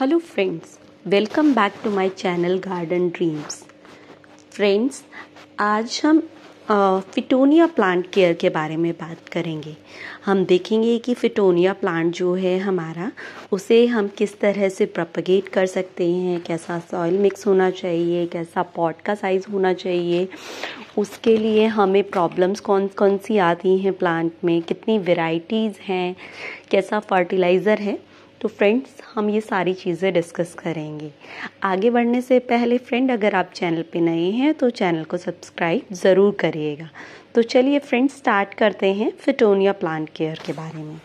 hello friends welcome back to my channel garden dreams friends आज हम फिटोनिया plant care के बारे में बात करेंगे हम देखेंगे कि फिटोनिया प्लांट जो है हमारा उसे हम किस तरह से प्रपगेट कर सकते हैं कैसा सॉइल मिक्स होना चाहिए कैसा पॉट का साइज़ होना चाहिए उसके लिए हमें प्रॉब्लम्स कौन कौन सी आती हैं प्लांट में कितनी वेराइटीज़ हैं कैसा फर्टिलाइज़र है तो फ्रेंड्स हम ये सारी चीज़ें डिस्कस करेंगे आगे बढ़ने से पहले फ्रेंड अगर आप चैनल पे नए हैं तो चैनल को सब्सक्राइब ज़रूर करिएगा तो चलिए फ्रेंड्स स्टार्ट करते हैं फिटोनिया प्लांट केयर के बारे में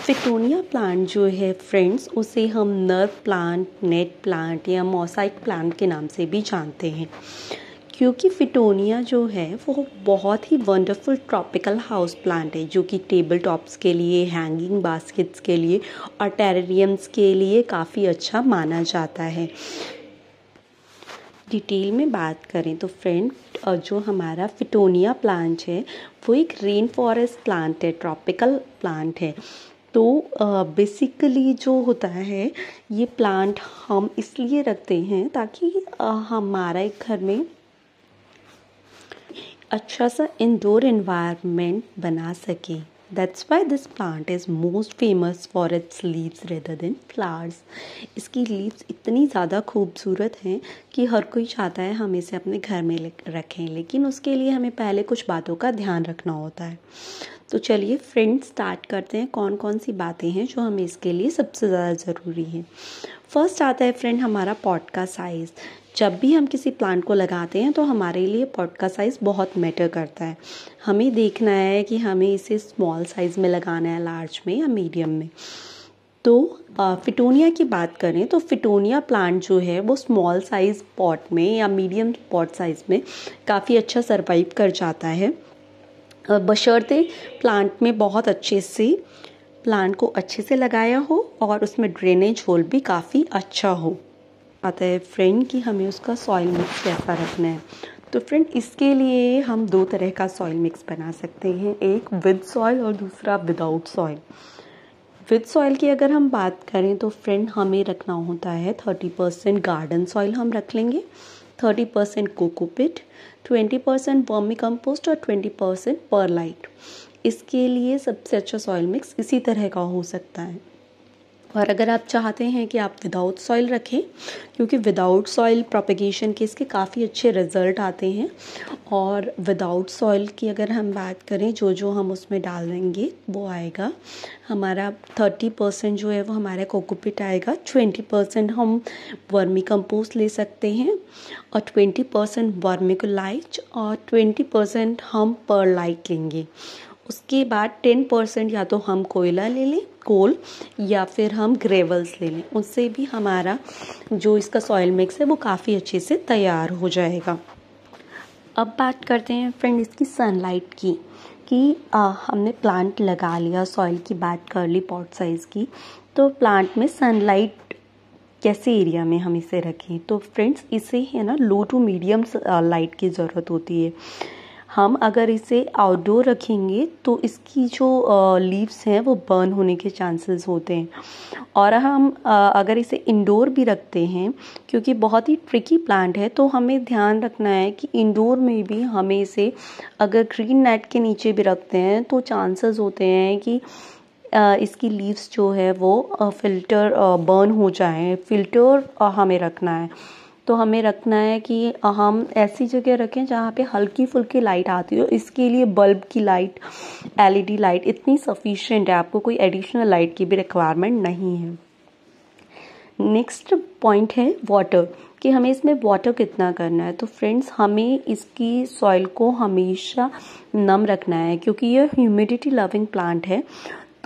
फिटोनिया प्लांट जो है फ्रेंड्स उसे हम नर्व प्लांट नेट प्लांट या मोसाइक प्लांट के नाम से भी जानते हैं क्योंकि फिटोनिया जो है वो बहुत ही वंडरफुल ट्रॉपिकल हाउस प्लांट है जो कि टेबल टॉप्स के लिए हैंगिंग बास्केट्स के लिए और टेरेरियम्स के लिए काफ़ी अच्छा माना जाता है डिटेल में बात करें तो फ्रेंड जो हमारा फिटोनिया प्लांट है वो एक रेन फॉरेस्ट प्लांट है ट्रॉपिकल प्लांट है तो बेसिकली uh, जो होता है ये प्लांट हम इसलिए रखते हैं ताकि uh, हमारा एक घर में अच्छा सा इंडोर इन्वायरमेंट बना सके that's why this plant is most famous for its leaves rather than flowers इसकी लीव्स इतनी ज़्यादा खूबसूरत हैं कि हर कोई चाहता है हम इसे अपने घर में रखें लेकिन उसके लिए हमें पहले कुछ बातों का ध्यान रखना होता है तो चलिए फ्रेंड्स स्टार्ट करते हैं कौन कौन सी बातें हैं जो हमें इसके लिए सबसे ज़्यादा ज़रूरी है फर्स्ट आता है फ्रेंड हमारा पॉट का साइज़ जब भी हम किसी प्लांट को लगाते हैं तो हमारे लिए पॉट का साइज़ बहुत मैटर करता है हमें देखना है कि हमें इसे स्मॉल साइज़ में लगाना है लार्ज में या मीडियम में तो फिटोनिया की बात करें तो फिटोनिया प्लांट जो है वो स्मॉल साइज़ पॉट में या मीडियम पॉट साइज़ में काफ़ी अच्छा सर्वाइव कर जाता है बशर्ते प्लांट में बहुत अच्छे से प्लांट को अच्छे से लगाया हो और उसमें ड्रेनेज होल भी काफ़ी अच्छा हो आता है फ्रेंड कि हमें उसका सॉइल मिक्स कैसा रखना है तो फ्रेंड इसके लिए हम दो तरह का सॉइल मिक्स बना सकते हैं एक विद सॉइल और दूसरा विदाउट सॉइल विद सॉइल की अगर हम बात करें तो फ्रेंड हमें रखना होता है थर्टी परसेंट गार्डन सॉइल हम रख लेंगे thirty percent cocopeat twenty percent vermicompost और ट्वेंटी परसेंट परलाइट इसके लिए सबसे अच्छा सॉइल मिक्स इसी तरह का हो सकता है और अगर आप चाहते हैं कि आप विदाउट सॉइल रखें क्योंकि विदाउट सॉइल प्रोपिगेशन के इसके काफ़ी अच्छे रिज़ल्ट आते हैं और विदाउट सॉइल की अगर हम बात करें जो जो हम उसमें डाल देंगे वो आएगा हमारा थर्टी परसेंट जो है वो हमारा कोकोपिट आएगा ट्वेंटी परसेंट हम वर्मी कंपोस्ट ले सकते हैं और ट्वेंटी परसेंट वर्मिकोलाइट और ट्वेंटी परसेंट हम पर लाइट लेंगे उसके बाद टेन परसेंट या तो हम कोयला ले लें कोल या फिर हम ग्रेवल्स ले लें उससे भी हमारा जो इसका सॉयल मिक्स है वो काफ़ी अच्छे से तैयार हो जाएगा अब बात करते हैं फ्रेंड इसकी सनलाइट की कि आ, हमने प्लांट लगा लिया सॉइल की बात कर ली पॉट साइज़ की तो प्लांट में सनलाइट कैसे एरिया में हम इसे रखें तो फ्रेंड्स इसे है ना लो टू मीडियम लाइट की ज़रूरत होती है हम अगर इसे आउटडोर रखेंगे तो इसकी जो लीव्स हैं वो बर्न होने के चांसेस होते हैं और हम अगर इसे इंडोर भी रखते हैं क्योंकि बहुत ही ट्रिकी प्लांट है तो हमें ध्यान रखना है कि इंडोर में भी हमें इसे अगर ग्रीन नेट के नीचे भी रखते हैं तो चांसेस होते हैं कि इसकी लीव्स जो है वो फिल्टर बर्न हो जाए फिल्टर हमें रखना है तो हमें रखना है कि हम ऐसी जगह रखें जहाँ पे हल्की फुल्की लाइट आती हो इसके लिए बल्ब की लाइट एलईडी लाइट इतनी सफिशेंट है आपको कोई एडिशनल लाइट की भी रिक्वायरमेंट नहीं है नेक्स्ट पॉइंट है वाटर कि हमें इसमें वाटर कितना करना है तो फ्रेंड्स हमें इसकी सॉइल को हमेशा नम रखना है क्योंकि ये ह्यूमिडिटी लविंग प्लांट है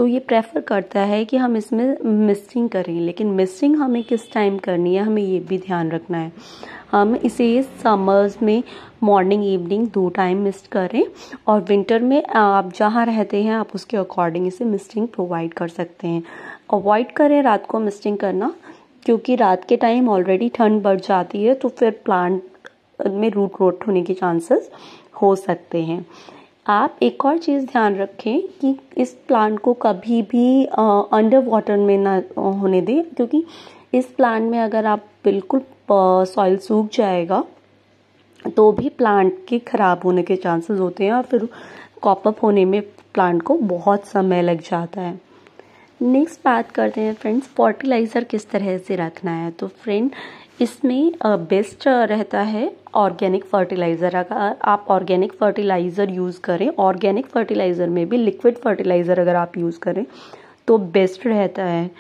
तो ये प्रेफर करता है कि हम इसमें मिस्टिंग करें लेकिन मिस्टिंग हमें किस टाइम करनी है हमें ये भी ध्यान रखना है हम इसे समर्स में मॉर्निंग इवनिंग दो टाइम मिस्ट करें और विंटर में आप जहाँ रहते हैं आप उसके अकॉर्डिंग इसे मिस्टिंग प्रोवाइड कर सकते हैं अवॉइड करें रात को मिस्टिंग करना क्योंकि रात के टाइम ऑलरेडी ठंड बढ़ जाती है तो फिर प्लांट में रूट रोट होने के चांसेस हो सकते हैं आप एक और चीज़ ध्यान रखें कि इस प्लांट को कभी भी अंडर वाटर में ना होने दें क्योंकि इस प्लांट में अगर आप बिल्कुल सॉइल सूख जाएगा तो भी प्लांट के ख़राब होने के चांसेस होते हैं और फिर कॉपअप होने में प्लांट को बहुत समय लग जाता है नेक्स्ट बात करते हैं फ्रेंड्स फर्टिलाइज़र किस तरह से रखना है तो फ्रेंड इसमें बेस्ट रहता है ऑर्गेनिक फर्टिलाइज़र अगर आप ऑर्गेनिक फर्टिलाइज़र यूज़ करें ऑर्गेनिक फर्टिलाइज़र में भी लिक्विड फर्टिलाइज़र अगर आप यूज़ करें तो बेस्ट रहता है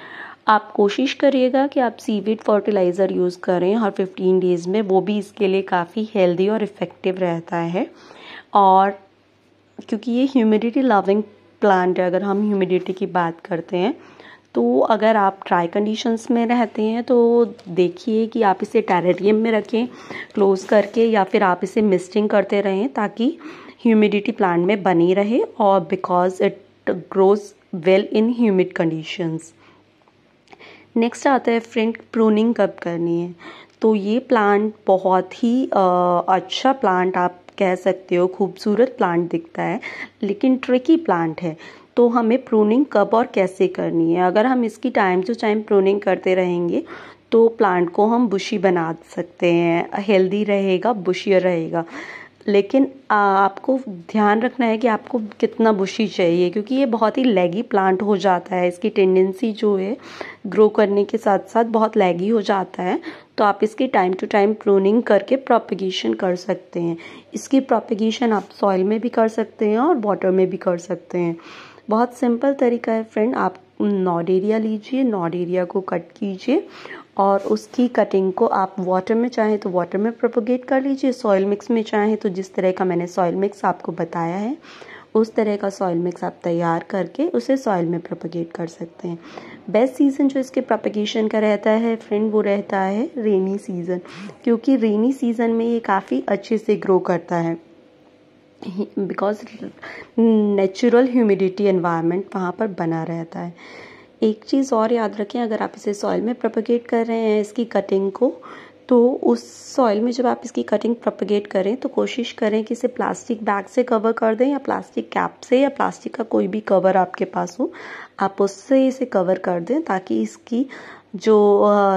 आप कोशिश करिएगा कि आप सीविड फर्टिलाइज़र यूज़ करें हर 15 डेज़ में वो भी इसके लिए काफ़ी हेल्दी और इफ़ेक्टिव रहता है और क्योंकि ये ह्यूमिडिटी लविंग प्लांट है अगर हम ह्यूमिडिटी की बात करते हैं तो अगर आप ट्राई कंडीशंस में रहते हैं तो देखिए कि आप इसे टेरेरियम में रखें क्लोज करके या फिर आप इसे मिस्टिंग करते रहें ताकि ह्यूमिडिटी प्लांट में बनी रहे और because it grows well in humid conditions next आता है फ्रेंड प्रूनिंग कब करनी है तो ये प्लांट बहुत ही आ, अच्छा प्लांट आप कह सकते हो खूबसूरत प्लांट दिखता है लेकिन ट्रिकी प्लांट है तो हमें प्रूनिंग कब और कैसे करनी है अगर हम इसकी टाइम टू टाइम प्रूनिंग करते रहेंगे तो प्लांट को हम बुशी बना सकते हैं हेल्दी रहेगा बुशियर रहेगा लेकिन आपको ध्यान रखना है कि आपको कितना बुशी चाहिए क्योंकि ये बहुत ही लेगी प्लांट हो जाता है इसकी टेंडेंसी जो है ग्रो करने के साथ साथ बहुत लेगी हो जाता है तो आप इसकी टाइम टू टाइम प्रूनिंग करके प्रोपिगेशन कर सकते हैं इसकी प्रोपिगेशन आप सॉइल में भी कर सकते हैं और वाटर में भी कर सकते हैं बहुत सिंपल तरीका है फ्रेंड आप नॉड एरिया लीजिए नॉड एरिया को कट कीजिए और उसकी कटिंग को आप वाटर में चाहे तो वाटर में प्रोपोगेट कर लीजिए सॉयल मिक्स में चाहे तो जिस तरह का मैंने सॉयल मिक्स आपको बताया है उस तरह का सॉयल मिक्स आप तैयार करके उसे सॉयल में प्रोपोगेट कर सकते हैं बेस्ट सीज़न जो इसके प्रोपोगेशन का रहता है फ्रेंड वो रहता है रेनी सीज़न क्योंकि रेनी सीज़न में ये काफ़ी अच्छे से ग्रो करता है बिकॉज नेचुरल ह्यूमिडिटी एनवायरनमेंट वहाँ पर बना रहता है एक चीज़ और याद रखें अगर आप इसे सॉइल में प्रपोगेट कर रहे हैं इसकी कटिंग को तो उस सॉइल में जब आप इसकी कटिंग प्रोपोगेट करें तो कोशिश करें कि इसे प्लास्टिक बैग से कवर कर दें या प्लास्टिक कैप से या प्लास्टिक का कोई भी कवर आपके पास हो आप उससे इसे कवर कर दें ताकि इसकी जो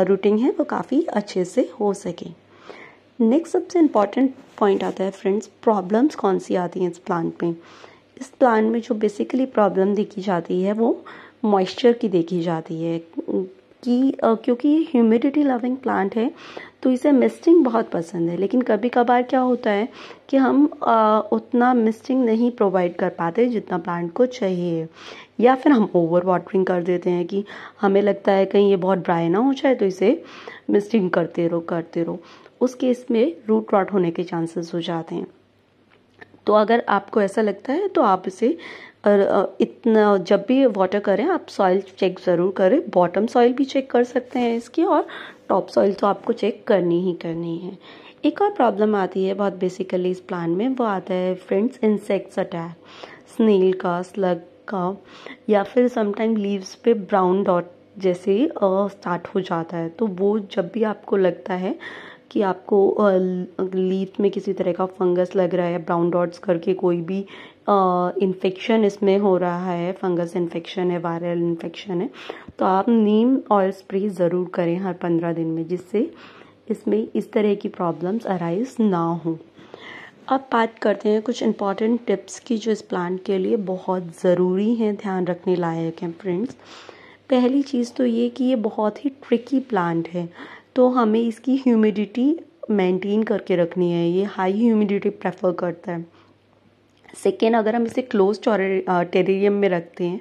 रूटिंग है वो काफ़ी अच्छे से हो सके नेक्स्ट सबसे इम्पॉर्टेंट पॉइंट आता है फ्रेंड्स प्रॉब्लम्स कौन सी आती हैं इस प्लांट में इस प्लांट में जो बेसिकली प्रॉब्लम देखी जाती है वो मॉइस्चर की देखी जाती है कि क्योंकि ये ह्यूमिडिटी लविंग प्लांट है तो इसे मिस्टिंग बहुत पसंद है लेकिन कभी कभार क्या होता है कि हम आ, उतना मिस्टिंग नहीं प्रोवाइड कर पाते जितना प्लांट को चाहिए या फिर हम ओवर वाटरिंग कर देते हैं कि हमें लगता है कहीं ये बहुत ड्राई ना हो जाए तो इसे मिस्टिंग करते रहो करते रहो उस केस में रूट रॉट होने के चांसेस हो जाते हैं तो अगर आपको ऐसा लगता है तो आप इसे इतना जब भी वाटर करें आप सॉइल चेक ज़रूर करें बॉटम सॉइल भी चेक कर सकते हैं इसकी और टॉप सॉइल तो आपको चेक करनी ही करनी है एक और प्रॉब्लम आती है बहुत बेसिकली इस प्लान में वो आता है फ्रेंड्स इंसेक्ट्स अटैक स्नेल का स्लग का या फिर समटाइम लीव्स पे ब्राउन डॉट जैसे स्टार्ट हो जाता है तो वो जब भी आपको लगता है कि आपको लीथ में किसी तरह का फंगस लग रहा है ब्राउन डॉट्स करके कोई भी इन्फेक्शन इसमें हो रहा है फंगस इन्फेक्शन है वायरल इन्फेक्शन है तो आप नीम ऑयल स्प्रे ज़रूर करें हर पंद्रह दिन में जिससे इसमें इस तरह की प्रॉब्लम्स अराइज ना हो अब बात करते हैं कुछ इम्पॉर्टेंट टिप्स की जो इस प्लांट के लिए बहुत ज़रूरी हैं ध्यान रखने लायक हैं फ्रेंड्स पहली चीज़ तो ये कि ये बहुत ही ट्रिकी प्लांट है तो हमें इसकी ह्यूमिडिटी मेंटेन करके रखनी है ये हाई ह्यूमिडिटी प्रेफर करता है सेकेंड अगर हम इसे क्लोज टेरेरियम में रखते हैं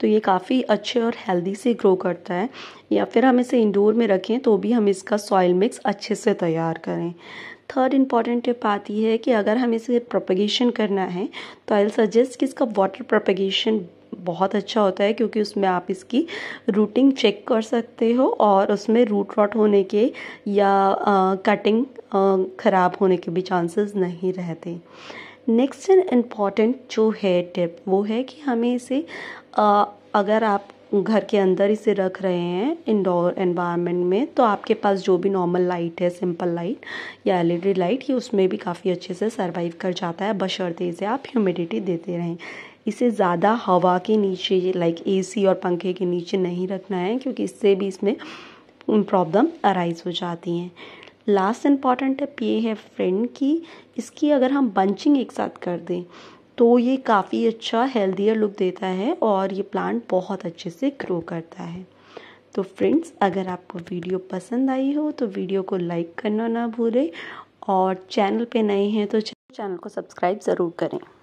तो ये काफ़ी अच्छे और हेल्दी से ग्रो करता है या फिर हम इसे इंडोर में रखें तो भी हम इसका सॉइल मिक्स अच्छे से तैयार करें थर्ड इम्पॉर्टेंट टिप आती है कि अगर हम इसे प्रोपगेशन करना है तो आई सजेस्ट कि इसका वाटर प्रोपगेशन बहुत अच्छा होता है क्योंकि उसमें आप इसकी रूटिंग चेक कर सकते हो और उसमें रूट रॉट होने के या कटिंग ख़राब होने के भी चांसेस नहीं रहते नेक्स्ट एंड इम्पॉर्टेंट जो है टिप वो है कि हमें इसे आ, अगर आप घर के अंदर इसे रख रहे हैं इंडोर एनवायरनमेंट में तो आपके पास जो भी नॉर्मल लाइट है सिंपल लाइट या एलईडी लाइट ये उसमें भी काफ़ी अच्छे से सरवाइव कर जाता है बशर्ते इसे आप ह्यूमिडिटी देते रहें इसे ज़्यादा हवा के नीचे लाइक एसी और पंखे के नीचे नहीं रखना है क्योंकि इससे भी इसमें प्रॉब्लम अराइज हो जाती हैं लास्ट इम्पॉर्टेंट टिप ये है फ्रेंड कि इसकी अगर हम बंचिंग एक साथ कर दें तो ये काफ़ी अच्छा हेल्दियर लुक देता है और ये प्लांट बहुत अच्छे से ग्रो करता है तो फ्रेंड्स अगर आपको वीडियो पसंद आई हो तो वीडियो को लाइक करना ना भूलें और चैनल पे नए हैं तो चैनल को सब्सक्राइब ज़रूर करें